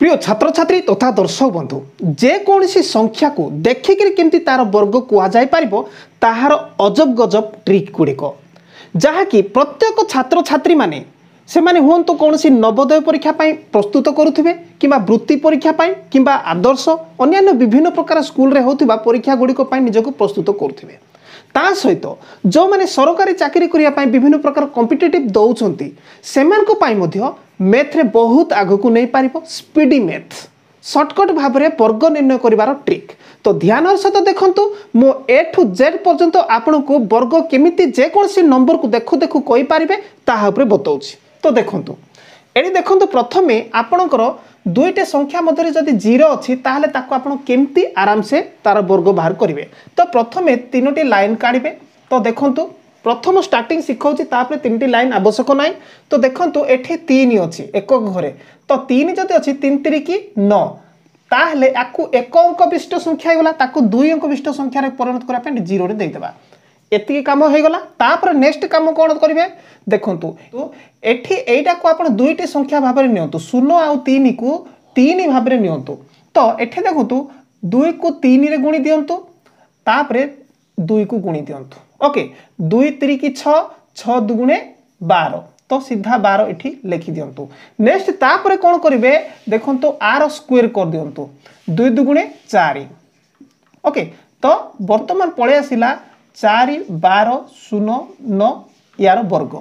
প্রিয় ছাত্রছাত্রী তথা দর্শক বন্ধু যে যেকৌশি সংখ্যাকে দেখিকি কেমি তার বর্গ কুযাইপার তাহার অজব গজব ট্রিক গুড়িক যা কি প্রত্যেক ছাত্রছাত্রী মানে সেমানে হুঁতু কৌশি নবোদয় পরীক্ষা পাই প্রস্তুত করুবে কিংবা বৃত্তি পরীক্ষা পাই কিংবা আদর্শ অন্যান্য বিভিন্ন প্রকার স্কুলরে হোক পরীক্ষাগুড়ি নিজকে প্রস্তুত করুবে ତା ସହିତ ଯେଉଁମାନେ ସରକାରୀ ଚାକିରି କରିବା ପାଇଁ ବିଭିନ୍ନ ପ୍ରକାର କମ୍ପିଟେଟିଭ୍ ଦେଉଛନ୍ତି ସେମାନଙ୍କ ପାଇଁ ମଧ୍ୟ ମେଥ୍ରେ ବହୁତ ଆଗକୁ ନେଇପାରିବ ସ୍ପିଡ଼ି ମେଥ୍ ସର୍ଟକଟ୍ ଭାବରେ ବର୍ଗ ନିର୍ଣ୍ଣୟ କରିବାର ଟ୍ରିକ୍ ତ ଧ୍ୟାନର ସହିତ ଦେଖନ୍ତୁ ମୁଁ ଏ ଠୁ ଜେଡ୍ ପର୍ଯ୍ୟନ୍ତ ଆପଣଙ୍କୁ ବର୍ଗ କେମିତି ଯେକୌଣସି ନମ୍ବରକୁ ଦେଖୁ ଦେଖୁ କହିପାରିବେ ତାହା ଉପରେ ବତାଉଛି ତ ଦେଖନ୍ତୁ ଏଠି ଦେଖନ୍ତୁ ପ୍ରଥମେ ଆପଣଙ୍କର দুইটা সংখ্যা মধ্যে যদি জিরো অছি তাহলে তাকে আপনার কেমতি আরামসে তার বর্গ বাহার করবে তো প্রথমে তিনোটি লাইন কাড়বে তো দেখুন প্রথম স্টার্টিং শিখাউছি তাপরে তিনটি লাইন আবশ্যক নাই তো দেখুন এটি তিন অছি একক ঘরে তো তিন যদি অছি তিন তিরিকি ন তাহলে আকু এক অঙ্ক বিষ্ট সংখ্যা হয়ে গলা তাকে দুই অঙ্ক বিষ্ট সংখ্যার পরিণত করা জিরোরে দিয়ে দেওয়া এতিকি কাম হয়ে তাপরে নেক্সট কাম কোণ করবে দেখুন এটি এইটা কু আপনার দুইটি সংখ্যা ভাবে নিহত শূন্য আনি কু তিন ভাবে নিহত তো এটি দেখুন দুই কু তিন গুণি দিও তাপরে দুই কু গুণি দিও ওকে দুই তিরিকি ছ ছ দুগুণে বার তো সিধা বার এটি লেখি দিও নেক্সট তাপরে কোণ করবে দেখুন আর স্কোয়ার করে দিও দুই দুগুণে চারি ওকে তো বর্তমান পড়ে আসিলা চারি বার শূন্য ন ইয়ার বর্গ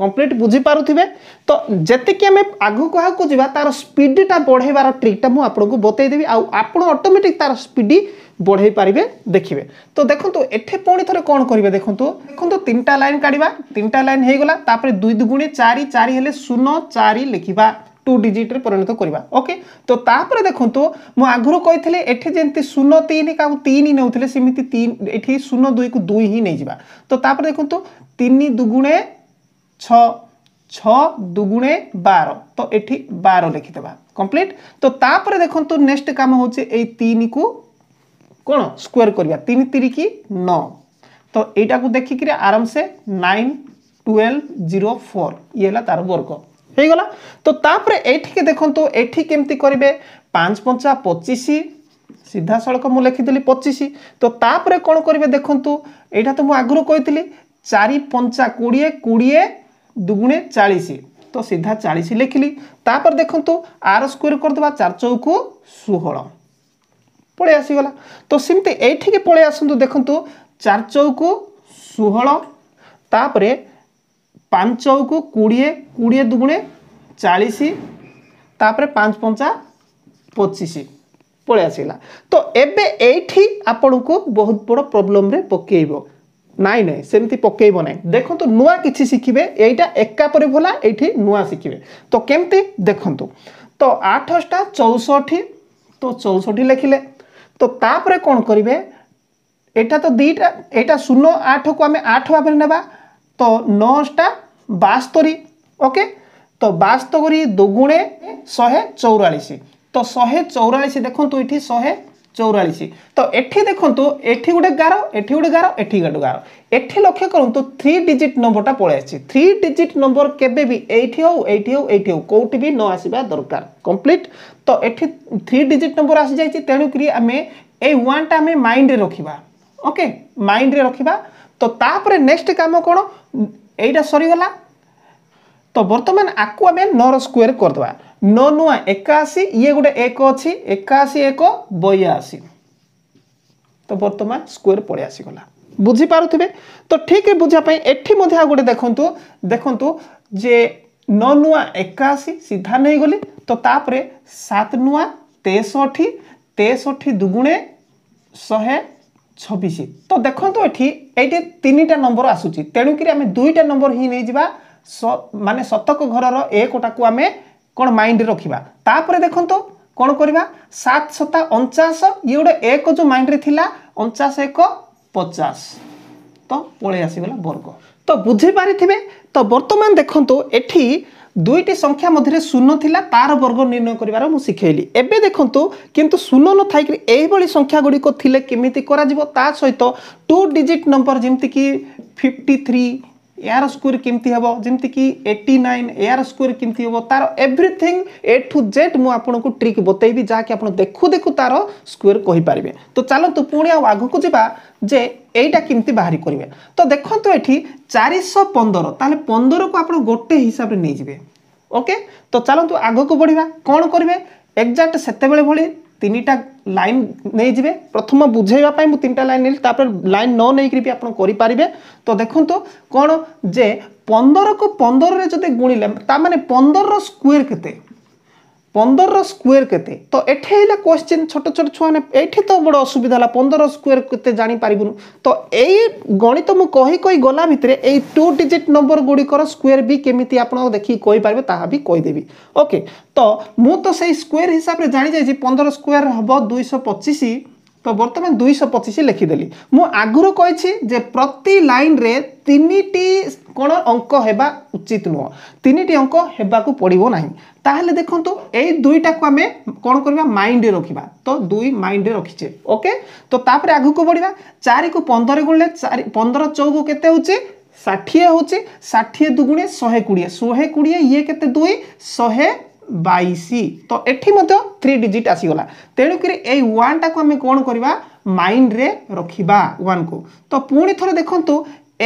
কমপ্লিট বুঝিপারে তো যেতিকি আমি আগুক আগুক যা তার স্পিডটা বড়াইবার ট্রিকটা মু আপনার বতাইদেবি আপন অটোমেটিক তার স্পিড বড়াই পারে দেখবে তো দেখুন এঠে পুঁ থরে কম করবে দেখুন দেখুন তিনটা লাইন কাড়া তিনটা লাইন হয়ে গলা তাপরে দুই দুগুণে চারি চারি হলে শূন্য চারি লিখবা টু ডিজিট্রে পরিণত করা ওকে তো তাপরে দেখুন মু আগুর কে এটি যেমনি শূন্য তিন কাউ তিন নেউলে সেমি তিন এটি শূন্য দুই কু দুই হি নিয়ে যা তো তাপরে দেখুন তিন দুগুণে ছ ছ দুগুণে বার তো এটি বার লিখিদেবা কমপ্লিট তো তাপরে দেখুন নেক্সট কাম হচ্ছে এই তিন কু কোণ স্কোয়ার করা তিন তিরিকি ন তো এইটা দেখি আরামসে নাইন টুয়েলভ জিরো ফোর ইয়ে হল তার বর্গ ହେଇଗଲା ତ ତାପରେ ଏଇଠିକି ଦେଖନ୍ତୁ ଏଠି କେମିତି କରିବେ ପାଞ୍ଚ ପଞ୍ଚା ପଚିଶ ସିଧାସଳଖ ମୁଁ ଲେଖିଦେଲି ପଚିଶ ତ ତାପରେ କ'ଣ କରିବେ ଦେଖନ୍ତୁ ଏଇଟା ତ ମୁଁ ଆଗରୁ କହିଥିଲି ଚାରି ପଞ୍ଚା କୋଡ଼ିଏ କୋଡ଼ିଏ ଦୁଗୁଣେ ଚାଳିଶ ତ ସିଧା ଚାଳିଶ ଲେଖିଲି ତାପରେ ଦେଖନ୍ତୁ ଆର ସ୍କୋୟାର କରିଦେବା ଚାରି ଚଉକୁ ଷୋହଳ ପଳେଇ ଆସିଗଲା ତ ସେମିତି ଏଇଠିକି ପଳେଇ ଆସନ୍ତୁ ଦେଖନ୍ତୁ ଚାରି ଚଉକୁ ଷୋହଳ ତାପରେ ପାଞ୍ଚକୁ କୋଡ଼ିଏ କୋଡ଼ିଏ ଦୁଗୁଣେ ଚାଳିଶ ତାପରେ ପାଞ୍ଚ ପଞ୍ଚା ପଚିଶ ପଳେଇ ଆସିଲା ତ ଏବେ ଏଇଠି ଆପଣଙ୍କୁ ବହୁତ ବଡ଼ ପ୍ରୋବ୍ଲେମ୍ରେ ପକାଇବ ନାଇଁ ନାଇଁ ସେମିତି ପକାଇବ ନାହିଁ ଦେଖନ୍ତୁ ନୂଆ କିଛି ଶିଖିବେ ଏଇଟା ଏକା ପରେ ଭଲା ଏଇଠି ନୂଆ ଶିଖିବେ ତ କେମିତି ଦେଖନ୍ତୁ ତ ଆଠଶଟା ଚଉଷଠି ତ ଚଉଷଠି ଲେଖିଲେ ତ ତାପରେ କ'ଣ କରିବେ ଏଇଟା ତ ଦୁଇଟା ଏଇଟା ଶୂନ ଆଠକୁ ଆମେ ଆଠ ଭାବରେ ନେବା ତ ନଅଟା বাস্তরি ওকে তো বাস্তরি দুগুণে শহে চৌরাশ তো শহে চৌরাশ দেখুন এটি শহে চৌরাশ তো এটি দেখুন এটি গোটে গার এটি গোটে গার এটি গোটে গার এটি লক্ষ্য করতু থ্রি ডিজিট নম্বরটা পড়ে আসছে থ্রি ডিজিট নম্বর কেবে বি এইটি হোক এইটি হোক এইটি হোক কোটি বি ন আসবা দরকার কমপ্লিট তো এটি থ্রি ডিজিট নম্বর আসি যাই তেণুকি আমি এই ওয়ানটা আমি মাইন্ডে রখিবা ওকে মাইন্ডে রখিবা তো তাপরে নেক্সট কাম কোণ এইটা সরিগলা তো বর্তমান আকু আমি নর স্কোয়ার করদেবা ন নুয়া একাশি ইয়ে গোটে এক অছি একাশি এক বয়াশি তো বর্তমান স্কোয়ার পড়ে আসিগলা বুঝিপারুবে তো ঠিক বুঝাপি এটি মধ্যে গোটে দেখুন দেখুন যে ন নুয়া একাশি সিধা নেইগলি তো তাপরে সাত নুয়া তেষঠি তেষঠি দুগুণে শহে ছবিশ তো দেখন্তু এটি এইটি তিনটা নম্বর আসুচি তেণুকরি আমি দুইটা নম্বর হি নিয়ে যা মানে শতক ঘরর একটাকে আমি কোণ মাইন্ড রখিবা তাপরে দেখন্তু কোণ করিবা সাত শতা অঞ্চাশ ইয়ে গোটে এক যে মাইন্ডরে লা অঞ্চাশ এক পচাশ তো পলাই আসিগলা বর্গ তো বুঝিপারিথিবে তো বর্তমান দেখন্তু এটি দুইটি সংখ্যা মধ্যে শূন্য লা তার বর্গ নির্ণয় করবার শিখেলি শিখাইলি এবে দেখুন কিন্তু শূন্য নথাইকি এইভাবে সংখ্যাগুড়ি লে কমিটি করা তা সহ টু ডিজিট নম্বর যেমি কি ফিফটি থ্রি এয়ার স্কোর কেমতি হব যেমিতিকি এইটি নাইন এয়ার স্কোর কেমতি হব তার এভ্রিথিং এ টু জেড মু আপনার ট্রিক বতাইবি যা কি আপনার দেখু দেখু তার স্কোর কহিপারে তো চালু পুঁ আগুক যা যে এইটা কেমতি বাহারি করবে তো দেখুন এটি চারিশ পনের তাহলে পনেরকে আপনার গোটে হিসাবে নিয়ে যাবে ওকে তো চালু আগুক বড়া কম করবে এক্জাক্ট সেতবে ভাই তিনিটা লাইন নেইযে প্রথম বুঝাইবা মু তিনটা লাইন নেলি তাপরে লাইন ন নেইকি বি আপনার করে তো দেখুন কোণ যে পনেরকু পনেরের যদি গুণিলে তা মানে পনেরর স্কোয়ার কেতে ପନ୍ଦର ସ୍କୋୟାର କେତେ ତ ଏଠି ହେଲା କ୍ୱେଶ୍ଚିନ୍ ଛୋଟ ଛୋଟ ଛୁଆମାନେ ଏଇଠି ତ ବଡ଼ ଅସୁବିଧା ହେଲା ପନ୍ଦର ସ୍କୋୟାର କେତେ ଜାଣିପାରିବୁନୁ ତ ଏଇ ଗଣିତ ମୁଁ କହି କହି ଗଲା ଭିତରେ ଏଇ ଟୁ ଡିଜିଟ୍ ନମ୍ବର ଗୁଡ଼ିକର ସ୍କୋୟାର ବି କେମିତି ଆପଣ ଦେଖିକି କହିପାରିବେ ତାହା ବି କହିଦେବି ଓକେ ତ ମୁଁ ତ ସେଇ ସ୍କୋୟାର ହିସାବରେ ଜାଣିଯାଇଛି ପନ୍ଦର ସ୍କୋୟାର ହେବ ଦୁଇଶହ ପଚିଶ ତ ବର୍ତ୍ତମାନ ଦୁଇଶହ ପଚିଶ ଲେଖିଦେଲି ମୁଁ ଆଗରୁ କହିଛି ଯେ ପ୍ରତି ଲାଇନ୍ରେ ତିନିଟି କ'ଣ ଅଙ୍କ ହେବା ଉଚିତ ନୁହଁ ତିନିଟି ଅଙ୍କ ହେବାକୁ ପଡ଼ିବ ନାହିଁ তাহলে দেখুন এই দুইটাকু আমি কোণ করা মাইন্ডে রখিবা তো দুই মাইন্ডে রখিছে ওকে তো তাপরে আগুক বড়া চারি কু পনেরো গুণলে চারি পনেরো চৌকু কেতে হচ্ছে ষাঠিয়ে হচ্ছে ষাঠিয়ে দুগুণে শহে কোড়িয়ে শহে কোড়িয়ে ইয়ে কেতে দুই শহে বাইশ তো এটি মধ্যে থ্রি ডিজিট আসিগলা তেমকি এই ওয়ানটা আমি কোণ করা মাইন্ডে ওয়ান কু তো পুঁ থরে দেখুন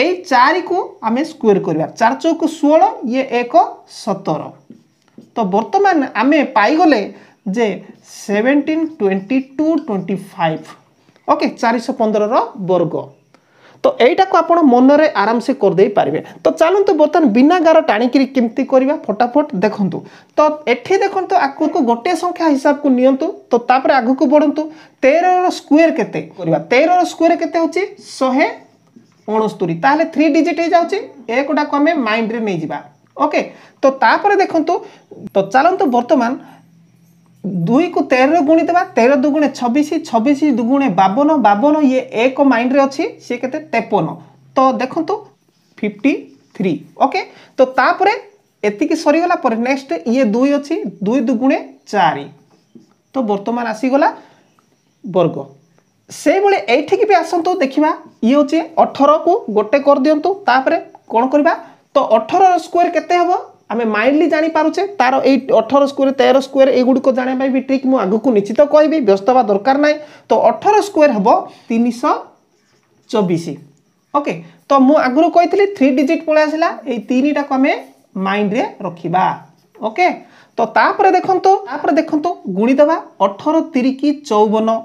এই চারি কু আমি স্কোয়ার করা চার চৌকু ষোল ইয়ে এক সতর তো বর্তমান আমি পাইগলে যে seventeen twenty two twenty five okay চারিশহ পনেরর বর্গ তো এইটাকে আপনার মনরে আরামসে করেদেই পারবে তো চালু বর্তমান বিনা গার টাণিকি কমিটি করা ফটাফট দেখুন তো এটি দেখুন আগুক গোটিয়ে সংখ্যা হিসাবকু নিয়ন্তু তো তাপরে আগুক বড়ন্তু তেরর স্কোয়ার কেতে করা তেরর স্কোয়ার কেতে হচ্ছে শহে অণস্তরি তাহলে থ্রি ডিজিট হয়ে যাচ্ছে একটাকে আমি মাইন্ডরে নিয়ে যা ওকে তো ତାପରେ ଦେଖନ୍ତୁ ତ ଚାଲନ୍ତୁ ବର୍ତ୍ତମାନ ଦୁଇକୁ ତେରରେ ଗୁଣିଦେବା ତେର ଦୁଗୁଣେ ଛବିଶ ଛବିଶ ଦୁଗୁଣେ ବାବନ ବାବନ ଇଏ ଏକ ମାଇଣ୍ଡରେ ଅଛି ସିଏ କେତେ ତେପନ ତ ଦେଖନ୍ତୁ ଫିଫ୍ଟି থ্রি ওকে তো তাপরে এতিকি সরিগলা পরে নেক্সট ইয়ে দুই অছি দুই দুগুণে চারি তো বর্তমান আসিগলা বর্গ সেইভাবে এইঠিকি বি আসন্তু দেখিবা ইয়ে হচ্ছে অঠরকু গোটে করে দিও তাপরে কোণ করা ତ ଅଠର ସ୍କୋୟାର କେତେ ହେବ ଆମେ ମାଇଣ୍ଡଲି ଜାଣିପାରୁଛେ ତାର ଏଇ ଅଠର ସ୍କୋୟାର ତେର ସ୍କୋୟାର ଏଗୁଡ଼ିକ ଜାଣିବା ପାଇଁ ବି ଟ୍ରିକ୍ ମୁଁ ଆଗକୁ ନିଶ୍ଚିତ କହିବି ବ୍ୟସ୍ତ ହେବା ଦରକାର ନାହିଁ ତ ଅଠର ସ୍କୋୟାର ହେବ ତିନିଶହ ଚବିଶ ଓକେ ତ ମୁଁ ଆଗରୁ କହିଥିଲି ଥ୍ରୀ ଡିଜିଟ୍ ପଳେଇ ଆସିଲା ଏଇ ତିନିଟାକୁ ଆମେ ମାଇଣ୍ଡରେ ରଖିବା ଓକେ ତ ତାପରେ ଦେଖନ୍ତୁ ତାପରେ ଦେଖନ୍ତୁ ଗୁଣିଦେବା ଅଠର ତିରିକି ଚଉବନ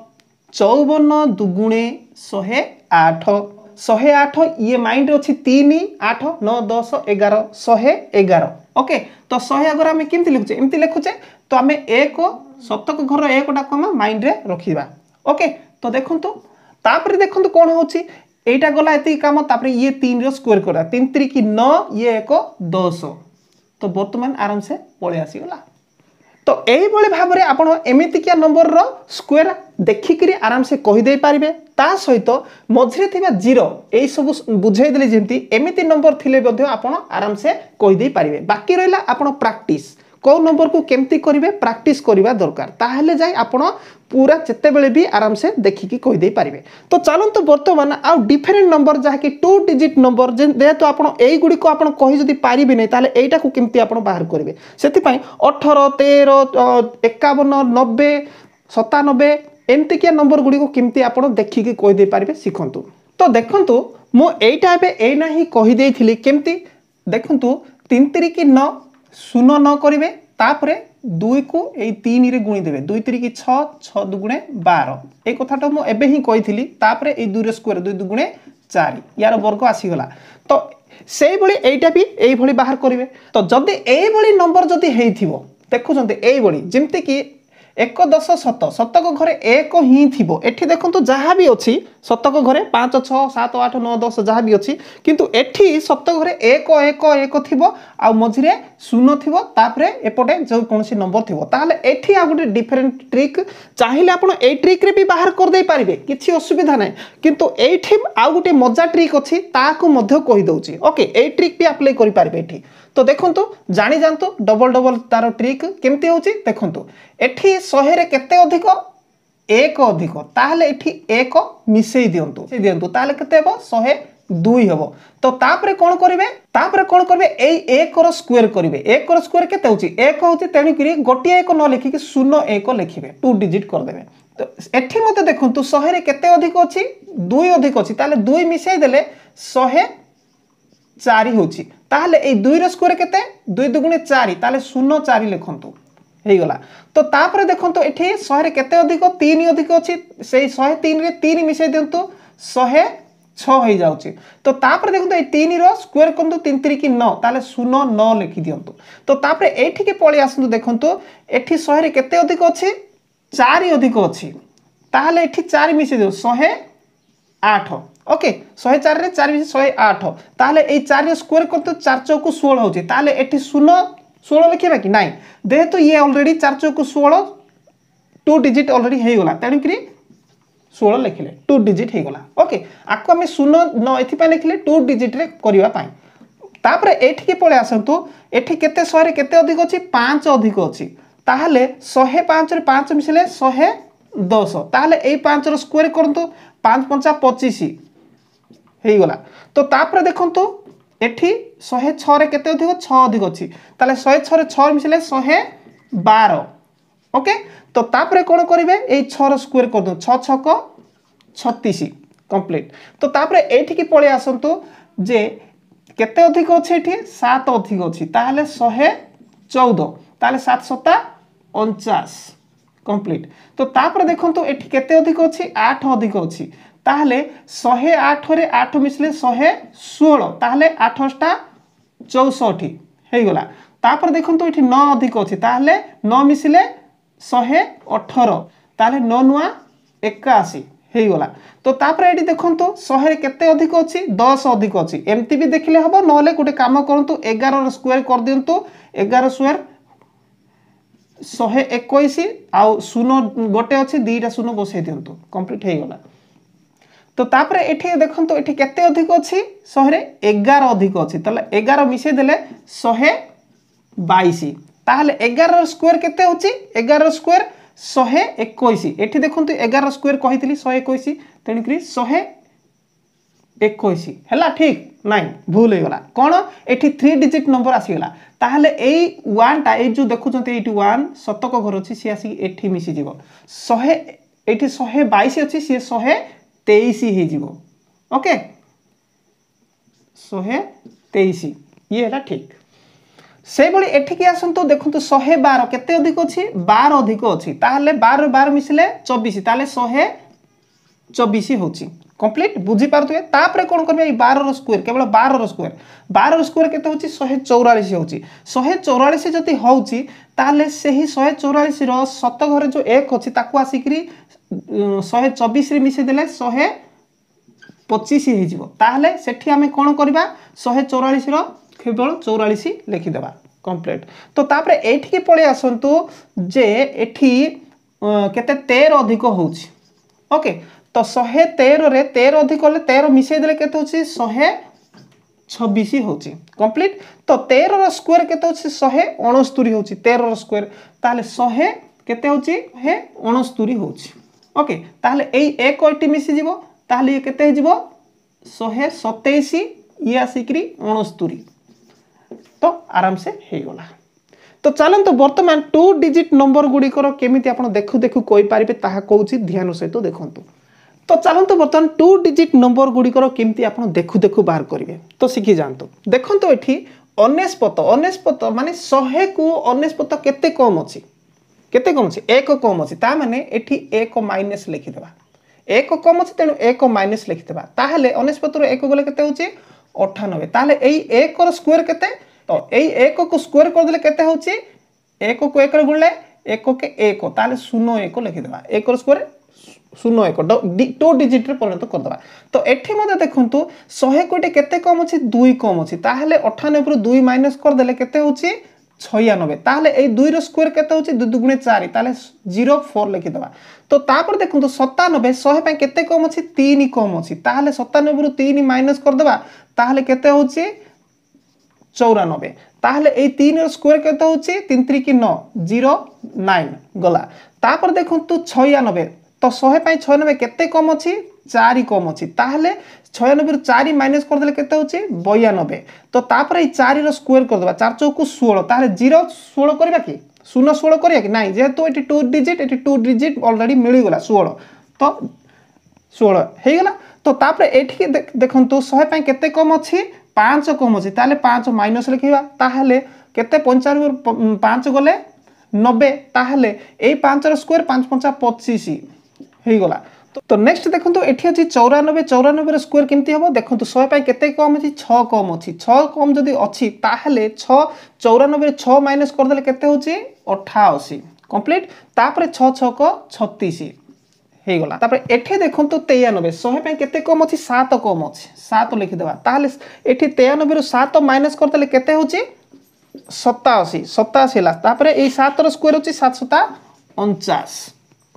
ଚଉବନ ଦୁଗୁଣେ ଶହେ ଆଠ ଶହେ ଆଠ ଇଏ ମାଇଣ୍ଡରେ ଅଛି ତିନି ଆଠ ନଅ ଦଶ ଏଗାର ଶହେ ଏଗାର ଓକେ ତ ଶହେ ଆଗରେ ଆମେ କେମିତି ଲେଖୁଛେ ଏମିତି ଲେଖୁଛେ ତ ଆମେ ଏକ ଶତକ ଘର ଏକଟା କମା ମାଇଣ୍ଡରେ ରଖିବା ଓକେ ତ ଦେଖନ୍ତୁ ତାପରେ ଦେଖନ୍ତୁ କ'ଣ ହେଉଛି এইটা গলা এতই কাম তাপরে ইয়ে তিন স্কোয়ার করা তিন তিরিকি ন ইয়ে এক দশ তো বর্তমান আরামসে পড়ে আসিগলা তো এইভাবে ভাবে আপনার এমিতিকিয়া নম্বরর স্কোয়ার দেখিকি আরামসে কহিদে পারে তা সহিত মঝিরে থাকা জিরো এইসব বুঝাই দেলি যেমতি এমিতি নম্বর থিলে আপনার আরামসে কহিদে পারে বাকি রহলা আপনার প্রাকটিস କେଉଁ ନମ୍ବରକୁ କେମିତି କରିବେ ପ୍ରାକ୍ଟିସ୍ କରିବା ଦରକାର ତାହେଲେ ଯାଇ ଆପଣ ପୁରା ଯେତେବେଳେ ବି ଆରାମସେ ଦେଖିକି କହିଦେଇପାରିବେ ତ ଚାଲନ୍ତୁ ବର୍ତ୍ତମାନ ଆଉ ଡିଫରେଣ୍ଟ ନମ୍ବର ଯାହାକି ଟୁ ଡିଜିଟ୍ ନମ୍ବର ଯେହେତୁ ଆପଣ ଏଇଗୁଡ଼ିକୁ ଆପଣ କହି ଯଦି ପାରିବେ ନାହିଁ ତାହେଲେ ଏଇଟାକୁ କେମିତି ଆପଣ ବାହାର କରିବେ ସେଥିପାଇଁ ଅଠର ତେର ଏକାବନ ନବେ ସତାନବେ ଏମିତିକିଆ ନମ୍ବର ଗୁଡ଼ିକୁ କେମିତି ଆପଣ ଦେଖିକି କହିଦେଇପାରିବେ ଶିଖନ୍ତୁ ତ ଦେଖନ୍ତୁ ମୁଁ ଏଇଟା ଏବେ ଏଇନା ହିଁ କହିଦେଇଥିଲି କେମିତି ଦେଖନ୍ତୁ ତିନି ତିରିକି ନଅ ଶୂନ ନ କରିବେ ତାପରେ ଦୁଇକୁ ଏଇ ତିନିରେ ଗୁଣିଦେବେ ଦୁଇ ତିରିକି ଛଅ ଛଅ ଦୁଗୁଣେ ବାର ଏ କଥାଟା ମୁଁ ଏବେ ହିଁ କହିଥିଲି ତାପରେ ଏଇ ଦୁଇରେ ସ୍କୋୟାର ଦୁଇ ଦୁଗୁଣେ ଚାରି ୟାର ବର୍ଗ ଆସିଗଲା ତ ସେଇଭଳି ଏଇଟା ବି ଏଇଭଳି ବାହାର କରିବେ ତ ଯଦି ଏଇଭଳି ନମ୍ବର ଯଦି ହେଇଥିବ ଦେଖୁଛନ୍ତି ଏଇଭଳି ଯେମିତିକି ଏକ ଦଶ ସତ ଶତକ ଘରେ ଏକ ହିଁ ଥିବ ଏଠି ଦେଖନ୍ତୁ ଯାହା ବି ଅଛି ଶତକ ଘରେ ପାଞ୍ଚ ଛଅ ସାତ ଆଠ ନଅ ଦଶ ଯାହା ବି ଅଛି କିନ୍ତୁ ଏଠି ଶତକ ଘରେ ଏକ ଏକ ଏକ ଥିବ ଆଉ ମଝିରେ ଶୂନ ଥିବ ତାପରେ ଏପଟେ ଯେଉଁ କୌଣସି ନମ୍ବର ଥିବ ତାହେଲେ ଏଠି ଆଉ ଗୋଟେ ଡିଫରେଣ୍ଟ ଟ୍ରିକ୍ ଚାହିଁଲେ ଆପଣ ଏଇ ଟ୍ରିକ୍ରେ ବି ବାହାର କରିଦେଇପାରିବେ କିଛି ଅସୁବିଧା ନାହିଁ କିନ୍ତୁ ଏଇଠି ଆଉ ଗୋଟେ ମଜା ଟ୍ରିକ୍ ଅଛି ତାହାକୁ ମଧ୍ୟ କହିଦେଉଛି ଓକେ ଏଇ ଟ୍ରିକ୍ ବି ଆପ୍ଲାଏ କରିପାରିବେ ଏଠି তো দেখন্তু জাଣିযান্তু ডবল ଡବଲ ତାର ଟ୍ରିକ୍ କେମିତି ହେଉଛି ଦେଖନ୍ତୁ ଏଠି ଶହେରେ କେତେ ଅଧିକ ଏକ ଅଧିକ ତାହେଲେ ଏଠି ଏକ ମିଶାଇ ଦିଅନ୍ତୁ ଦିଅନ୍ତୁ ତାହେଲେ କେତେ ହେବ ଶହେ ଦୁଇ ହେବ ତ ତାପରେ କ'ଣ କରିବେ ତାପରେ କ'ଣ କରିବେ ଏଇ ଏକର ସ୍କୋୟାର କରିବେ ଏକର ସ୍କୋୟାର କେତେ ହେଉଛି ଏକ ହେଉଛି ତେଣୁକରି ଗୋଟିଏ ଏକ ନ ଲେଖିକି ଶୂନ ଏକ ଲେଖିବେ ଟୁ ଡିଜିଟ୍ କରିଦେବେ ତ ଏଠି ମଧ୍ୟ ଦେଖନ୍ତୁ ଶହେରେ କେତେ ଅଧିକ ଅଛି ଦୁଇ ଅଧିକ ଅଛି ତାହେଲେ ଦୁଇ ମିଶାଇ ଦେଲେ ଶହେ ଚାରି ହେଉଛି তাহলে এই দুইর স্কোয়ার কেতে দুই দুগুণে চারি তাহলে শূন্য চারি লিখন্তু ହେଇଗଲା ତ ତାପରେ ଦେଖନ୍ତୁ ଏଠି ଶହେରେ କେତେ ଅଧିକ ତିନି ଅଧିକ ଅଛି ସେଇ ଶହେ ତିନିରେ ତିନି ମିଶାଇ ଦିଅନ୍ତୁ ଶହେ ଛଅ ହେଇଯାଉଛି ତ ତାପରେ ଦେଖନ୍ତୁ ଏଇ ତିନିର ସ୍କୋୟାର କରନ୍ତୁ ତିନି ତିରିକି ନଅ ତାହେଲେ ଶୂନ ନଅ ଲେଖିଦିଅନ୍ତୁ ତ ତାପରେ ଏଠିକି ପଳେଇ ଆସନ୍ତୁ ଦେଖନ୍ତୁ ଏଠି ଶହେରେ କେତେ ଅଧିକ ଅଛି ଚାରି ଅଧିକ ଅଛି ତାହେଲେ ଏଠି ଚାରି ମିଶାଇ ଦିଅନ୍ତୁ ଶହେ ଆଠ ওকে শহে চারে চারি শহে আঠ তাহলে এই চারি স্কোয়ার করতে চার চৌকু ষোল হচ্ছে তাহলে এটি ষোলো ষোলো লিখবা কি নাই যেহেতু ইয়ে অলরেডি চার চৌকু ষোল টু ডিজিট অলরেডি হয়ে গলা তেণুকি ষোল লিখলে টু ডিজিট হয়ে গলা ওকে আকু আমি শূন্য ন এপাই লিখলে টু ডিজিট্রে করা তাপরে এটিকি পড়ে আসন্তু এটি কেতে শহে কেতে অধিক অছি পাঁচ অধিক অছি তাহলে শহে পাঁচরে পাঁচ মিশলে শহে দশ তাহলে এই পাঁচর স্কোয়ার করতু পাঁচ পঞ্চা পঁচিশ ହେଇଗଲା ତ ତାପରେ ଦେଖନ୍ତୁ ଏଠି ଶହେ ଛଅରେ କେତେ ଅଧିକ ଛଅ ଅଧିକ ଅଛି ତାହେଲେ ଶହେ ଛଅରେ ଛଅ ମିଶିଲେ ଶହେ ବାର ଓକେ ତ ତାପରେ କ'ଣ କରିବେ ଏଇ ଛଅର ସ୍କୋୟାର କରିଦିଅନ୍ତୁ ଛଅ ଛକ ଛତିଶ କମ୍ପ୍ଲିଟ୍ ତ ତାପରେ ଏଇଠିକି ପଳେଇ ଆସନ୍ତୁ ଯେ କେତେ ଅଧିକ ଅଛି ଏଠି ସାତ ଅଧିକ ଅଛି ତାହେଲେ ଶହେ ଚଉଦ ତାହେଲେ ସାତ ସତା ଅଣଚାଶ କମ୍ପ୍ଲିଟ୍ ତ ତାପରେ ଦେଖନ୍ତୁ ଏଠି କେତେ ଅଧିକ ଅଛି ଆଠ ଅଧିକ ଅଛି তাহলে শহে আঠরে আঠ মিশলে শহে ষোল তাহলে আঠশটা চৌষঠি হয়েগলা তাপরে দেখুন এটি ন অধিক অছি তাহলে ন মিশিলে শহে অঠর তাহলে ন নূয়া একাশি হয়েগলা তো তাপরে এটি দেখুন শহে কেতে অধিক অছি দশ অধিক অছি এমতি বি দেখলে হব নহলে গোটে কাম করতু এগার স্কোয়ার করদিন্তু এগার স্কোয়ার শহে একুশ আউ শূন্য গোটে অছি দুইটা শূন্য বসাই দিও কমপ্লিট হয়েগলা তো তাপরে এটি দেখুন এটি কেতে অধিক অছি শহে এগার অধিক অছি তাহলে এগার মিশাই দেলে শহে বাইশ তাহলে এগারর স্কোয়ার কেতে হচ্ছে এগারর স্কোয়ার শহে একুশ এটি দেখুন এগারর স্কোয়ার কহিলি শহে একুশ তেণুকরি শহে একুশ হেলা ঠিক নাই ভুল হয়েগলা কোণ এটি থ্রি ডিজিট নম্বর আসিগলা তাহলে এই ওয়ানটা এই যে দেখুছেন এইটি ওয়ান শতক ঘর অছি সি আসি এটি মিশিযোগ শহে এটি শহে বাইশ অছি সি শহে তেইশ হয়ে ওকে শহে তেইশ ইয়ে এটা ঠিক সেইভাবে এঠিকি আসন্তু দেখন্তু শহে বার কেতে অধিক অছি বার অধিক অছি তাহলে বার বার মিশিলে চব্বিশ তাহলে শহে চব্বিশ হচ্ছে কমপ্লিট বুঝিপারে তাপরে কোণ করবে এই বারর স্কোয়ার কেবল বারর স্কোয়ার বারর স্কোয়ার কেতে হচ্ছে শহে চৌরাশ হচ্ছে শহে চৌরাশ যদি হচ্ছে তাহলে সেই শহে চৌরাশর শতঘরে যে এক অছি তাকে আসিকি ଶହେ ଚବିଶରେ ମିଶାଇ ଦେଲେ ଶହେ ପଚିଶ ହେଇଯିବ ତାହେଲେ ସେଠି ଆମେ କ'ଣ କରିବା ଶହେ ଚଉରାଳିଶର କେବଳ ଚଉରାଳିଶ ଲେଖିଦେବା କମ୍ପ୍ଲିଟ୍ ତ ତାପରେ ଏଇଠିକି ପଳେଇ ଆସନ୍ତୁ ଯେ ଏଠି କେତେ ତେର ଅଧିକ ହେଉଛି ଓକେ ତ ଶହେ ତେରରେ ତେର ଅଧିକ ହେଲେ ତେର ମିଶାଇ ଦେଲେ କେତେ ହେଉଛି ଶହେ ଛବିଶ ହେଉଛି କମ୍ପ୍ଲିଟ୍ ତ ତେରର ସ୍କୋୟାର କେତେ ହେଉଛି ଶହେ ଅଣସ୍ତୁରି ହେଉଛି ତେରର ସ୍କୋୟାର ତାହେଲେ ଶହେ କେତେ ହେଉଛି ହେ ଅଣସ୍ତୁରି ହେଉଛି ওকে তাহলে এই এক ওইটি মিশিযিব তাহলে ইয়ে কেতে হয়ে শহে সতেইশ ইয়ে আসিকি অণস্তরি তো আরামসে হয়েগলা তো চালু বর্তমান টু ডিজিট নম্বর গুড়িকর কেমিতি আপনার দেখু দেখু কইপারে তাহা কৌছি ধ্যান সহিত দেখুন তো চালু বর্তমান টু ডিজিট নম্বর গুড়িকর কেমিতি আপনার দেখু দেখু বাহার করবে তো শিখি যাতে দেখুন এটি অনেশপত অনেশপত মানে শহে কু অনেশপত কেতে কম অনেক କେତେ କମ୍ ଅଛି ଏକ କମ୍ ଅଛି ତା ମାନେ ଏଠି ଏକ ମାଇନସ୍ ଲେଖିଦେବା ଏକ କମ୍ ଅଛି ତେଣୁ ଏକ ମାଇନସ୍ ଲେଖିଦେବା ତାହେଲେ ଅନେଶପତରୁ ଏକ ଗଲେ କେତେ ହେଉଛି ଅଠାନବେ ତାହେଲେ ଏଇ ଏକର ସ୍କୋୟାର କେତେ ତ ଏଇ ଏକକୁ ସ୍କୋୟାର କରିଦେଲେ କେତେ ହେଉଛି ଏକକୁ ଏକରେ ଗୁଣିଲେ এককে এক তাহলে শূন্য এক লিখিদেবা একর স্কোয়ার শূন্য এক টু ডিজিট্রে পরিণত করেদেবা তো এটি মধ্যে দেখুন শহে কোটি কেতে কম অছি দুই কম অছি তাহলে অঠানবে দুই মাইনস করেদেলে কেতে হচ্ছে ছয়ানবে তাহলে এই দুইর স্কোয়ার কেতে হচ্ছে দুই দুগুণে চারি তাহলে জিরো ফোর লিখিদেবা তো তাপরে দেখুন সতানবে শহে পাই কেতে কম অছি তিন কম অছি তাহলে সতানবেরু তিন মাইনস করেদেবা তাহলে কেতে হচ্ছে চৌরানবে তাহলে এই তিনের স্কোয়ার কেতে হচ্ছে তিন তিরিকি ন জিরো নাইন গলা তাপরে দেখুন ছয়ানবে তো শহে পাই ছয়ানবে কেতে কম অছি চারি কম অছি তাহলে ছয়ানবের চারি মাইনস করেদেলে কেতে হচ্ছে বয়ানব্বই তো তাপরে এই চারির স্কোয়ার করেদেবা চার চৌকু ষোল তাহলে জিরো ষোল করবা কি শূন্য ষোল করা কি না যেহেতু এটি টু ডিজিট এটি টু ডিজিট অলরেডি মিলিগলা ষোল তো ষোল হয়ে গেল তো তাপরে এটি দেখুন শহে পাই কেতে কম অছি পাঁচ কম অছি তাহলে পাঁচ মাইনস লিখবা তাহলে কেতে পঞ্চানবে পাঁচ গলে নবে তাহলে এই পাঁচর স্কোয়ার পাঁচ পঞ্চা পঁচিশ হয়ে গলা ତ ନେକ୍ସଟ ଦେଖନ୍ତୁ ଏଠି ଅଛି ଚଉରାନବେ ଚଉରାନବେର ସ୍କୋୟାର କେମିତି ହେବ ଦେଖନ୍ତୁ ଶହେ ପାଇଁ କେତେ କମ୍ ଅଛି ଛଅ କମ୍ ଅଛି ଛଅ କମ୍ ଯଦି ଅଛି ତାହେଲେ ଛଅ ଚଉରାନବେରେ ଛଅ ମାଇନସ୍ କରିଦେଲେ କେତେ ହେଉଛି ଅଠାଅଶୀ କମ୍ପ୍ଲିଟ୍ ତାପରେ ଛଅ ଛଅକ ଛତିଶ ହେଇଗଲା ତାପରେ ଏଠି ଦେଖନ୍ତୁ ତେୟାନବେ ଶହେ ପାଇଁ କେତେ କମ୍ ଅଛି ସାତ କମ୍ ଅଛି ସାତ ଲେଖିଦେବା ତାହେଲେ ଏଠି ତେୟାନବେରୁ ସାତ ମାଇନସ୍ କରିଦେଲେ କେତେ ହେଉଛି ସତାଅଶୀ ସତାଅଶୀ ହେଲା ତାପରେ ଏଇ ସାତର ସ୍କୋୟାର ହେଉଛି ସାତଶହ ଅଣଚାଶ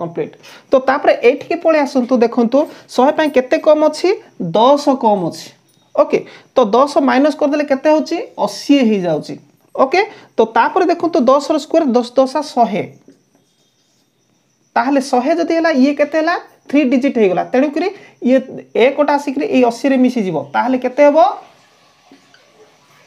কমপ্লিট তো তাপরে এইটিকে পড়ে আসন্তু দেখন্তু শহে পাই কেতে কম অছি দশ কম অছি ওকে তো দশ মাইনস করেদেলে কেতে হচ্ছে অশি হয়ে যাচ্ছে ওকে তো তাপরে দেখন্তু দশর স্কোয়ার দশ দশা শহে তাহলে শহে যদি হল ইয়ে কেতে হল থ্রি ডিজিট হয়ে গলা তেণুকি ইয়ে একটা আসিকি এই অশি মিশিযোগ তাহলে কেতে হব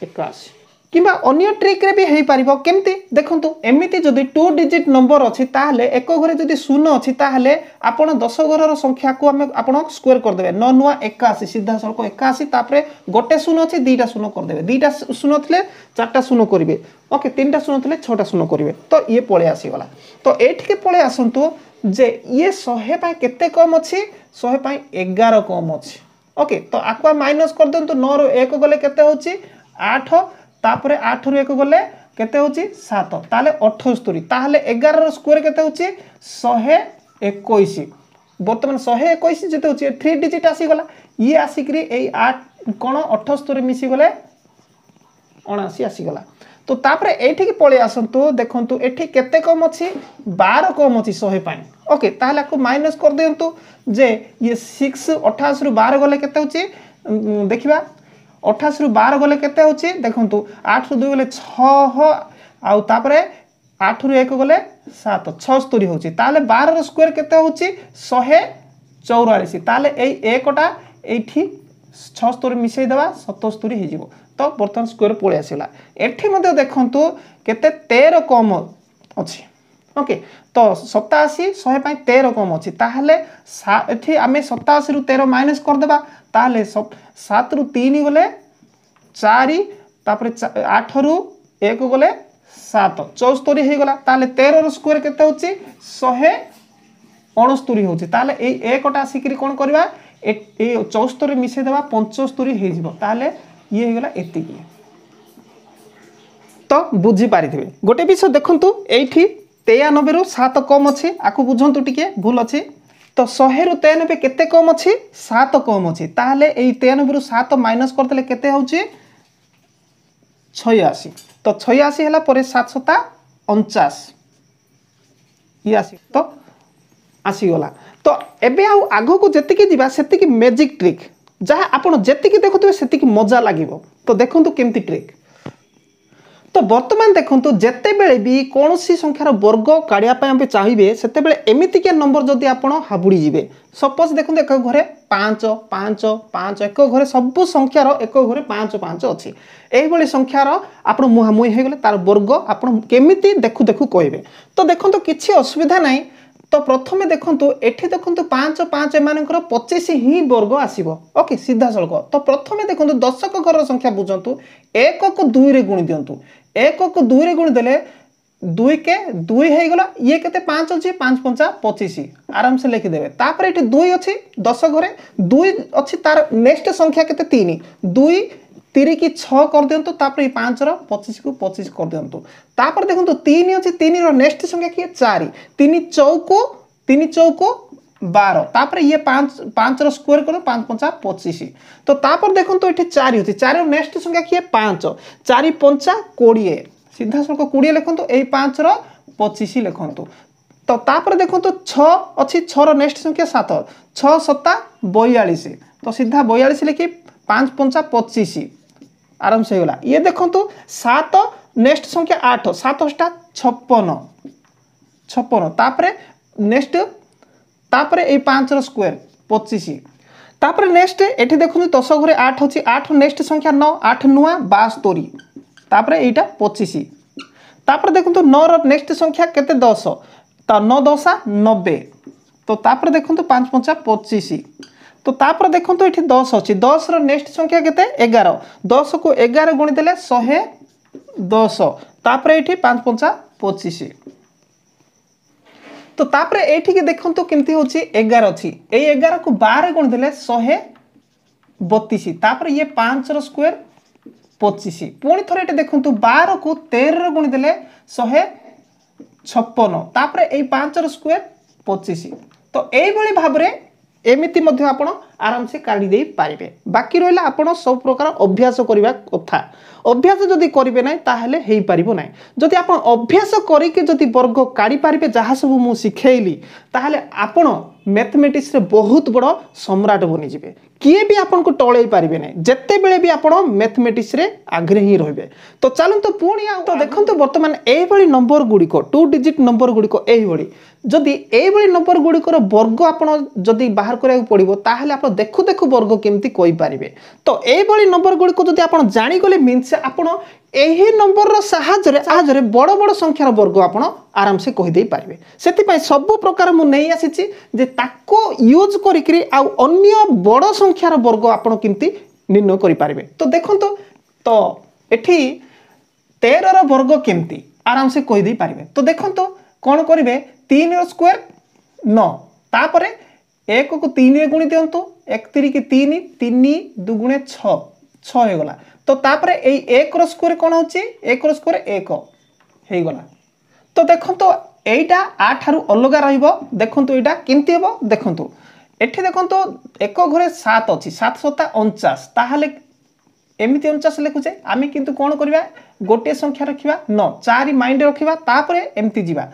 একাশি কিংবা অন্য ট্রিক্রে বি হয়েপার কেমতি দেখুন এমিতি যদি টু ডিজিট নম্বর অছি তাহলে এক ঘরে যদি শূন্য অছি তাহলে আপনার দশ ঘরর সংখ্যাকে আমি আপনার স্কোয়ার করেদেবে ন নূয়া একাশি সিধা সড়ক একাশি তাপরে গোটে শূন্য অছি দুইটা শূন্য করেদেবে দুইটা শূন্য লে চারটা শূন্য করবে ওকে তিনটা শূন্য লে ছটা শূন্য করবে তো ইয়ে পড়ে আসিগলা তো এইটিকে পড়ে আসন্তু যে ইয়ে শহে পাই কেতে কম অছি শহে পাই এগার কম অছি ওকে তো আকু মাইনস করে দিন্তু নরু এক গলে কেতে হচ্ছে আঠ তাপরে আঠরু এক গলে কেতে হচ্ছে সাত তাহলে অঠস্তরি তাহলে এগারোর স্কোর কেতে হচ্ছে শহে একুশ বর্তমান শহে একুশ যেতে হচ্ছে থ্রি ডিজিট আসিগলা ইয়ে আসিকি এই আট কোণ অঠস্তরি মিশিগলে অনাশি আসিগলা তো তাপরে এইঠিকি পলাই আসন্তু দেখন্তু এটি কেতে কম অছি বার কম অছি শহে পাই ওকে তাহলে আকু মাইনস করে দিন্তু যে ইয়ে সিক্স অঠাশরু বার গলে কেতে হচ্ছে দেখিবা ଅଠାଅଶୀରୁ ବାର ଗଲେ କେତେ ହେଉଛି ଦେଖନ୍ତୁ ଆଠରୁ ଦୁଇ ଗଲେ ଛଅ ଆଉ ତାପରେ ଆଠରୁ ଏକ ଗଲେ ସାତ ଛଅସ୍ତରୀ ହେଉଛି ତାହେଲେ ବାରର ସ୍କୋୟାର କେତେ ହେଉଛି ଶହେ ଚଉରାଳିଶ ତାହେଲେ ଏଇ ଏକଟା ଏଇଠି ଛଅସ୍ତରୀ ମିଶାଇଦେବା ସତସ୍ତରୀ ହୋଇଯିବ ତ ବର୍ତ୍ତମାନ ସ୍କୋୟାର ପଳାଇ ଆସିଲା ଏଠି ମଧ୍ୟ ଦେଖନ୍ତୁ କେତେ ତେର କମ ଅଛି ওকে তো ସତାଅଶୀ ଶହେ ପାଇଁ ତେର କମ୍ ଅଛି ତାହେଲେ ଏଠି ଆମେ ସତାଅଶୀରୁ ତେର ମାଇନସ୍ କରିଦେବା ତାହେଲେ ସାତରୁ ତିନି ଗଲେ ଚାରି ତାପରେ ଆଠରୁ ଏକ ଗଲେ ସାତ ଚଉସ୍ତରୀ ହେଇଗଲା ତାହେଲେ ତେରର ସ୍କୋୟାର କେତେ ହେଉଛି ଶହେ ଅଣସ୍ତରୀ ହେଉଛି ତାହେଲେ ଏଇ ଏକଟା ଆସିକିରି କ'ଣ କରିବା ଏଇ ଚଉସ୍ତରୀ ମିଶାଇଦେବା ପଞ୍ଚସ୍ତରୀ ହେଇଯିବ ତାହେଲେ ଇଏ ହେଇଗଲା ଏତିକି ତ ବୁଝିପାରିଥିବେ ଗୋଟେ ବିଷୟ ଦେଖନ୍ତୁ ଏଇଠି ତେୟାନବେରୁ ସାତ କମ୍ ଅଛି ଆକୁ ବୁଝନ୍ତୁ ଟିକେ ଭୁଲ ଅଛି ତ ଶହେରୁ ତେୟାନବେ କେତେ କମ୍ ଅଛି ସାତ କମ୍ ଅଛି ତାହେଲେ ଏଇ ତେୟାନବେରୁ ସାତ ମାଇନସ୍ କରିଦେଲେ କେତେ ହେଉଛି ଛୟାଅଶୀ ତ ଛୟାଅଶୀ ହେଲା ପରେ ସାତ ସତା ଅଣଚାଶ ଇଏ ଆସି ତ ଆସିଗଲା ତ ଏବେ ଆଉ ଆଗକୁ ଯେତିକି ଯିବା ସେତିକି ମେଜିକ୍ ଟ୍ରିକ୍ ଯାହା ଆପଣ ଯେତିକି ଦେଖୁଥିବେ ସେତିକି ମଜା ଲାଗିବ ତ ଦେଖନ୍ତୁ କେମିତି ଟ୍ରିକ୍ তো বর্তমান দেখুন যেতবে বি কোণী সংখ্যার বর্গ কাড়া আপনি চাইবে সেতবে এমিতিকা নম্বর যদি আপনার হাবুড়ি যাবে সপোজ দেখুন এক ঘরে পাঁচ পাঁচ পাঁচ এক ঘরে সবু সংখ্যার এক ঘরে পাঁচ পাঁচ অছি এইভাবে সংখ্যার আপনার মুহামুহি হয়ে গেলে তার বর্গ আপনার কমিটি দেখু দেখু কে তো দেখুন কিছু অসুবিধা নাই তো প্রথমে দেখুন এটি দেখুন পাঁচ পাঁচ এমানଙ୍କର পঁଚିଶ ହିଁ ବର୍ଗ ଆସିବ ଓକେ ସିଧାସଳଖ ତ ପ୍ରଥମେ ଦେଖନ୍ତୁ ଦଶକ ଘରର ସଂଖ୍ୟା ବୁଝନ୍ତୁ ଏକକୁ ଦୁଇରେ গুণি দিও এককে দুইরে গুণ দেলে দুই কে দুই হয়েগলা ইয়ে কেতে পাঁচ অছি পাঁচ পঞ্চা পঁচিশ আরামসে লিখিদেবে তাপরে এটি দুই অছি দশ ঘরে দুই অছি তার নেক্সট সংখ্যা কেতে তিন দুই তিরি কি ছ করদিন্তু তাপরে এই পাঁচর পঁচিশকু পঁচিশ করদিন্তু তাপরে দেখুন তিন অছি তিনর নেক্সট সংখ্যা কি চারি তিন চৌকু তিন চৌকু বার তাপরে ইয়ে পাঁচ পাঁচর স্কোয়ার করুন পাঁচ পঞ্চা পঁচিশ তো তাপর দেখুন তো এটি চারি হচ্ছে চারির নেক্সট সংখ্যা কি পাঁচ চারি পঞ্চা কোড়িয়ে সিধাসলখ কোড়িয়ে লিখুন এই পাঁচর পঁচিশ লিখুন তো তাপরে দেখুন ছ অছি ছর নেক্সট সংখ্যা সাত ছ সতা বয়াশ তো সিধা বয়াশ লিখি পাঁচ পঞ্চা পঁচিশ আরামসে হয়ে গলা ইয়ে দেখুন সাত নেক্সট সংখ্যা আট সাতটা ছপন ছপন তাপরে নেক্সট তাপরে এই পাঁচর স্কোয়ার পঁচিশ তাপরে নেক্সট এটি দেখুন দশ ঘরে আট হচ্ছে আট নেক্সট সংখ্যা ন আট নুয়া বাস্তরি তাপরে এইটা পঁচিশ তাপরে দেখুন নর নেক্সট সংখ্যা কেতে দশ তা ন দশা নবে তো তাপরে দেখুন পাঁচ পঞ্চা পঁচিশ তো তাপরে দেখুন এটি দশ অছি দশর নেক্সট সংখ্যা কেতে এগার দশ কু এগার গুণিদেলে শহে দশ তাপরে এটি পাঁচ পঞ্চা পঁচিশ তো ତାପରେ ଏଇଠିକି ଦେଖନ୍ତୁ କେମିତି ହେଉଛି ଏଗାର ଅଛି ଏଇ ଏଗାରକୁ ବାର ଗଣିଦେଲେ ଶହେ ବତିଶ ତାପରେ ଇଏ ପାଞ୍ଚର ସ୍କୋୟାର ପଚିଶ ପୁଣି ଥରେ ଏଠି ଦେଖନ୍ତୁ ବାରକୁ ତେରରେ ଗୁଣିଦେଲେ ଶହେ ଛପନ ତାପରେ ଏଇ ପାଞ୍ଚର ସ୍କୋୟାର ପଚିଶ ତ ଏଇଭଳି ଭାବରେ ଏମିତି ମଧ୍ୟ ଆପଣ ଆରାମସେ କାଢ଼ି ଦେଇପାରିବେ ବାକି ରହିଲା ଆପଣ ସବୁ ପ୍ରକାର ଅଭ୍ୟାସ କରିବା କଥା ଅଭ୍ୟାସ ଯଦି କରିବେ ନାହିଁ ତାହେଲେ ହେଇପାରିବ ନାହିଁ ଯଦି ଆପଣ ଅଭ୍ୟାସ କରିକି ଯଦି ବର୍ଗ କାଢ଼ିପାରିବେ ଯାହା ସବୁ ମୁଁ ଶିଖେଇଲି ତାହେଲେ ଆପଣ ମ୍ୟାଥମେଟିକ୍ସରେ ବହୁତ ବଡ଼ ସମ୍ରାଟ ବନିଯିବେ କିଏ ବି ଆପଣଙ୍କୁ ଟଳେଇ ପାରିବେ ନାହିଁ ଯେତେବେଳେ ବି ଆପଣ ମ୍ୟାଥମେଟିକ୍ସରେ ଆଗରେ ହିଁ ରହିବେ ତ ଚାଲନ୍ତୁ ପୁଣି ଆଉ ତ ଦେଖନ୍ତୁ ବର୍ତ୍ତମାନ ଏଇଭଳି ନମ୍ବର ଗୁଡ଼ିକ ଟୁ ଡିଜିଟ୍ ନମ୍ବର ଗୁଡ଼ିକ ଏଇଭଳି ଯଦି ଏଇଭଳି ନମ୍ବର ଗୁଡ଼ିକର ବର୍ଗ ଆପଣ ଯଦି ବାହାର କରିବାକୁ ପଡ଼ିବ ତାହେଲେ ଆପଣ ଦେଖୁ ଦେଖୁ ବର୍ଗ କେମିତି କହିପାରିବେ ତ ଏଇଭଳି ନମ୍ବର ଗୁଡ଼ିକ ଯଦି ଆପଣ ଜାଣିଗଲେ ମିନ୍ସ ଆପଣ ଏହି ନମ୍ବରର ସାହାଯ୍ୟରେ ସାହାଯ୍ୟରେ ବଡ଼ ବଡ଼ ସଂଖ୍ୟାର ବର୍ଗ ଆପଣ ଆରାମସେ କହିଦେଇପାରିବେ ସେଥିପାଇଁ ସବୁ ପ୍ରକାର ମୁଁ ନେଇ ଆସିଛି ଯେ ତାକୁ ୟୁଜ୍ କରିକିରି ଆଉ ଅନ୍ୟ ବଡ଼ ସଂଖ୍ୟାର ବର୍ଗ ଆପଣ କେମିତି ନିର୍ଣ୍ଣୟ କରିପାରିବେ ତ ଦେଖନ୍ତୁ ତ ଏଠି ତେରର ବର୍ଗ କେମିତି ଆରାମସେ କହିଦେଇପାରିବେ ତ ଦେଖନ୍ତୁ କ'ଣ କରିବେ ତିନିର ସ୍କୋୟାର ନଅ ତାପରେ ଏକକୁ ତିନିରେ ଗୁଣି ଦିଅନ୍ତୁ ଏକ ତିରିକି ତିନି ତିନି ଦୁଗୁଣେ ଛଅ ଛଅ ହେଇଗଲା ତ ତାପରେ ଏଇ ଏକର ସ୍କୋୟାର କ'ଣ ହେଉଛି ଏକର ସ୍କୋୟାର ଏକ ହେଇଗଲା ତ ଦେଖନ୍ତୁ এইটা আঠারু অলগা রহব দেখুন এইটা কমিটি হব দেখুন এটি দেখুন এক ঘরে সাত অছি সাত সতা অনচাশ তাহলে এমিতি অনচাশ লিখুছে আমি কিন্তু কোণ করা গোটিয়ে সংখ্যা রাখবা ন চারি মাইন্ডে রাখবা তাপরে এমতি যা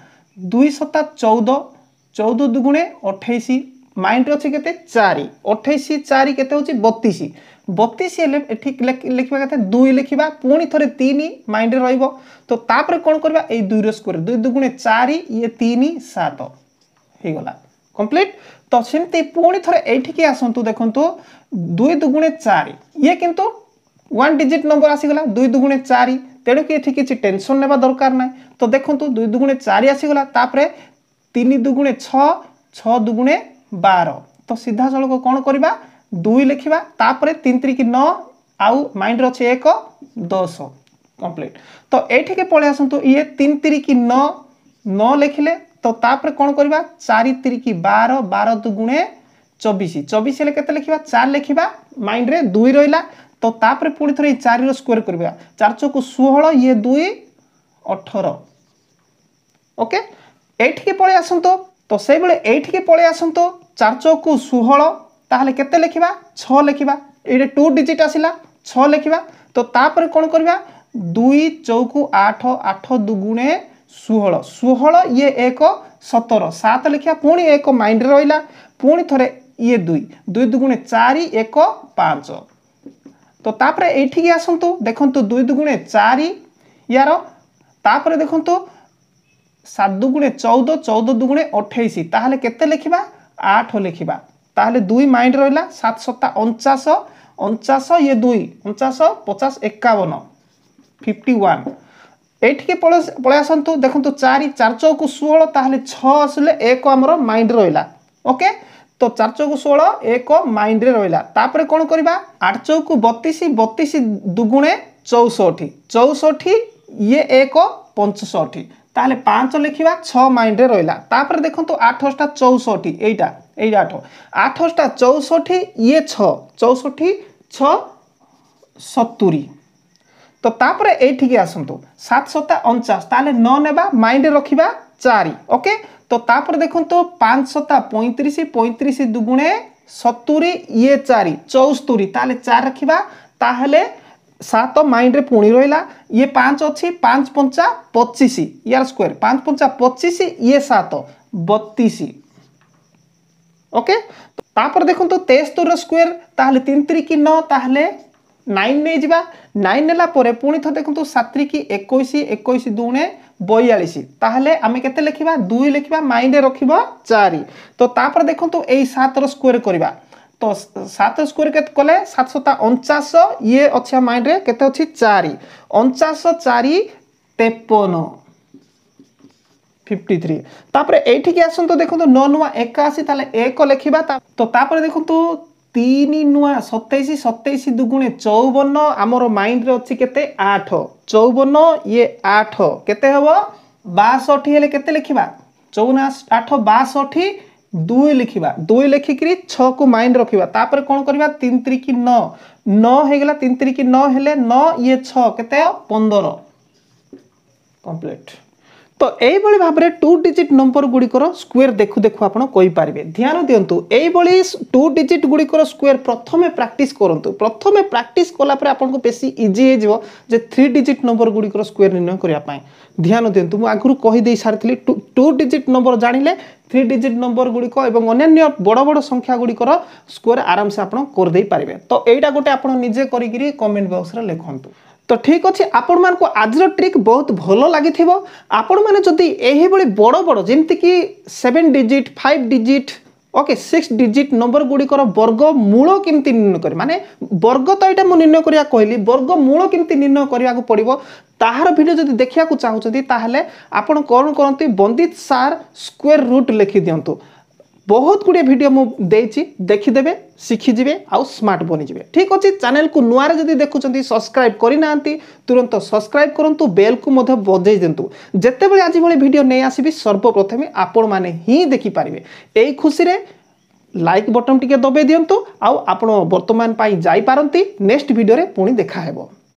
দুই শতা চৌদ চৌদ দুগুণে অঠেইশ মাইন্ডে অছি কেতে চারি অঠেইশ চারি কেতে হচ্ছে বতিশ বতিশ হলে এটি লেখা কথা দুই লেখা পুঁ থরে তিন মাইন্ডে রহব তো তাপরে কোণ করা এই দুইর স্কোর দুই দুগুণে চারি ইয়ে তিন সাত হয়ে গলা কমপ্লিট তো সেমতি পুঁ থরে এইটিকি আসন্তু দেখন্তু দুই দুগুণে চারি ইয়ে কিন্তু ওয়ান ডিজিট নম্বর আসিগলা দুই দুগুণে চারি তেণুকি এটি কিছু টেনশন নেওয়া দরকার নাই তো দেখন্তু দুই দুগুণে চারি আসিଗଲା ତାପରେ ତିନି ଦୁଗୁଣେ ଛଅ ଛଅ ଦୁଗୁଣେ ବାର ତ ସିଧାସଳଖ କ'ଣ କରିବା ଦୁଇ ଲେଖିବା ତାପରେ ତିନି ତିରିକି ନଅ ଆଉ ମାଇଣ୍ଡରେ ଅଛି ଏକ ଦଶ କମ୍ପ୍ଲିଟ୍ ତ ଏଇଠିକି ପଳେଇ ଆସନ୍ତୁ ଇଏ ତିନି ତିରିକି ନଅ ନଅ ଲେଖିଲେ ତ ତାପରେ କ'ଣ କରିବା ଚାରି ତିରିକି ବାର ବାର ଦୁଗୁଣେ ଚବିଶ ଚବିଶ ହେଲେ କେତେ ଲେଖିବା ଚାରି ଲେଖିବା ମାଇଣ୍ଡରେ ଦୁଇ ରହିଲା ତ ତାପରେ ପୁଣି ଥରେ ଏଇ ଚାରିର ସ୍କୋୟାର କରିବା ଚାରି ଚକୁ ଷୋହଳ ଇଏ ଦୁଇ ଅଠର ওକେ ଏଇଠିକି ପଳେଇ ଆସନ୍ତୁ ତ ସେଇଭଳି ଏଇଠିକି ପଳେଇ ଆସନ୍ତୁ ଚାରି ଚଉକୁ ଷୋହଳ ତାହେଲେ କେତେ ଲେଖିବା ଛଅ ଲେଖିବା ଏଇଠି ଟୁ ଡିଜିଟ୍ ଆସିଲା ଛଅ ଲେଖିବା ତ ତାପରେ କ'ଣ କରିବା ଦୁଇ ଚଉକୁ ଆଠ ଆଠ ଦୁଗୁଣେ ଷୋହଳ ଷୋହଳ ଇଏ ଏକ ସତର ସାତ ଲେଖିବା ପୁଣି ଏକ ମାଇଣ୍ଡରେ ରହିଲା ପୁଣି ଥରେ ଇଏ ଦୁଇ ଦୁଇ ଦୁଗୁଣେ ଚାରି ଏକ ପାଞ୍ଚ ତ ତାପରେ ଏଇଠିକି ଆସନ୍ତୁ ଦେଖନ୍ତୁ ଦୁଇ ଦୁଗୁଣେ ଚାରି ୟାର ତାପରେ ଦେଖନ୍ତୁ ସାତ ଦୁଗୁଣେ ଚଉଦ ଚଉଦ ଦୁଗୁଣେ ଅଠେଇଶ ତାହେଲେ କେତେ ଲେଖିବା ଆଠ ଲେଖିବା ତାହେଲେ ଦୁଇ ମାଇଣ୍ଡ ରହିଲା ସାତ ସତା ଅଣଚାଶ ଅଣଚାଶ ଇଏ ଦୁଇ ଅଣଚାଶ ପଚାଶ ଏକାବନ ଫିଫ୍ଟି ୱାନ୍ ଏଇଠିକି ପଳାଇ ପଳାଇ ଆସନ୍ତୁ ଦେଖନ୍ତୁ ଚାରି ଚାରି ଚଉକୁ ଷୋହଳ ତାହେଲେ ଛଅ ଆସିଲେ ଏକ ଆମର ମାଇଣ୍ଡ ରହିଲା ଓକେ ତ ଚାରି ଚଉକୁ ଷୋହଳ ଏକ ମାଇଣ୍ଡରେ ରହିଲା ତାପରେ କ'ଣ କରିବା ଆଠ ଚଉକୁ ବତିଶ ବତିଶ ଦୁଗୁଣେ ଚଉଷଠି ଚଉଷଠି ଇଏ ଏକ ପଞ୍ଚଷଠି তাহলে পাঁচ লেখা ছ মাইন্ডে রহলা তাপরে দেখুন আঠশটা চৌষঠি এইটা এই আঠ আঠশটা চৌষঠি ইয়ে ছ চৌষঠি ছ সতুরি তো তাপরে এইঠিকি আসন্তু সাত সতা অনচাশ তাহলে ন নেবা মাইন্ডে রখিবা চারি ওকে তো তাপরে দেখুন পাঁচ সতা পঁয়ত্রিশ পঁয়ত্রিশ দুগুণে সতুরি ইয়ে চারি চৌস্তরি তাহলে চার রাখবা তাহলে সাত মাইন্ডে পুঁ রহলা ইয়ে পাঁচ অছি পাঁচ পঞ্চা পঁচিশ ইয়ার স্কোয়ার পাঁচ পঞ্চা পঁচিশ ইয়ে সাত বতিশ ওকে তাপরে দেখুন তেস্তর স্কোয়ার তাহলে তিন তিরিকি ন তাহলে নাইন নিয়ে যা নাইন নেলাপরে পুঁ থ দেখুন সাত তিরিকি একুশ একুশ দুণে বয়াশ তাহলে আমি কেতে লেখা দুই লেখা মাইন্ডে রখব চারি তো তাপরে দেখুন এই সাতর স্কোয়ার করা তো সাত স্কোয়ার কেতে কলে সাত সতা অঞ্চাশ ইয়ে অছে মাইন্ডে কেতে অছি চারি অঞ্চাশ চারি তেপন ফিফটি থ্রি তাপরে এইটিকি আসন্তু দেখুন ন নূয়া একাশি তাহলে এক লেখিবা তো তাপরে দেখুন তিন নূয়া সতেইশ সতেইশ দুগুণে চৌবন আমার মাইন্ডে অছি কেতে আঠ চৌবন ইয়ে আঠ কেতে হব বাষঠি হলে কেতে লেখিবা চৌনা আঠ বাষঠি দুই লিখিবা দুই লেখিকি ছু মাଇଣ୍ଡ ରଖିବା ତାପରେ କ'ଣ କରିବା ତିନି ତିରିକି ନଅ ନଅ ହେଇଗଲା ତିନି ତିରିକି ନଅ ହେଲେ ନଅ ଇଏ ଛଅ କେତେ ପନ୍ଦର କମ୍ପ୍ଲିଟ୍ তো এইভাবে ভাবে টু ডিজিট নম্বর গুড়িকর স্কোয়ার দেখু দেখু আপনার কইপারে ধ্যান দিও এইভাবে টু ডিজিট গুড়িকর স্কোয়ার প্রথমে প্রাকটিস করতু প্রথমে প্রাকটিস কলাপরে আপনার বেশি ইজি হয়ে যাব যে থ্রি ডিজিট নম্বর গুড়িকর স্কোয়ার নির্ণয় করা ধ্যান দিও মু আগর কহিদি সারি টু ডিজিট নম্বর জাঁলে থ্রি ডিজিট নম্বর গুড়িক এবং অন্যান্য বড় বড় সংখ্যা গুড়িকর স্কোয়ার আরামসে আপনার করে দিয়ে পারে তো এইটা গোটে আপনার নিজে করি কমেন্ট বক্সরে লিখতু তো ঠিক আছে ଆପଣମାନଙ୍କୁ ଆଜିର ଟ୍ରିକ୍ ବହୁତ ଭଲ ଲାଗିଥିବ ଆପଣମାନେ ଯଦି ଏହିଭଳି ବଡ଼ ବଡ଼ ଯେମିତିକି seven digit five digit okay six digit number গুড়িকর বর্গমূল কমিটি নির্ণয় করি মানে বর্গ তো এটা মু নির্ণয় করা কহিলি বর্গমূল কমিটি নির্ণয় করা পড়ব তাহার ভিডিও যদি দেখা চাহুন তাহলে আপনার কম করতে বন্দিত সার স্কোয়ার রুট লেখি দিও ବହୁତ ଗୁଡ଼ିଏ ଭିଡ଼ିଓ ମୁଁ ଦେଇଛି ଦେଖିଦେବେ ଶିଖିଯିବେ ଆଉ ସ୍ମାର୍ଟ ବନିଯିବେ ଠିକ୍ ଅଛି ଚ୍ୟାନେଲକୁ ନୂଆରେ ଯଦି ଦେଖୁଛନ୍ତି ସବସ୍କ୍ରାଇବ୍ କରିନାହାନ୍ତି ତୁରନ୍ତ ସବସ୍କ୍ରାଇବ୍ କରନ୍ତୁ ବେଲ୍କୁ ମଧ୍ୟ ବଜେଇ ଦିଅନ୍ତୁ ଯେତେବେଳେ ଆଜି ଭଳି ଭିଡ଼ିଓ ନେଇ ଆସିବି ସର୍ବପ୍ରଥମେ ଆପଣମାନେ ହିଁ ଦେଖିପାରିବେ ଏଇ ଖୁସିରେ ଲାଇକ୍ ବଟନ୍ ଟିକେ ଦବାଇ ଦିଅନ୍ତୁ ଆଉ ଆପଣ ବର୍ତ୍ତମାନ ପାଇଁ ଯାଇପାରନ୍ତି ନେକ୍ସଟ ଭିଡ଼ିଓରେ ପୁଣି ଦେଖାହେବ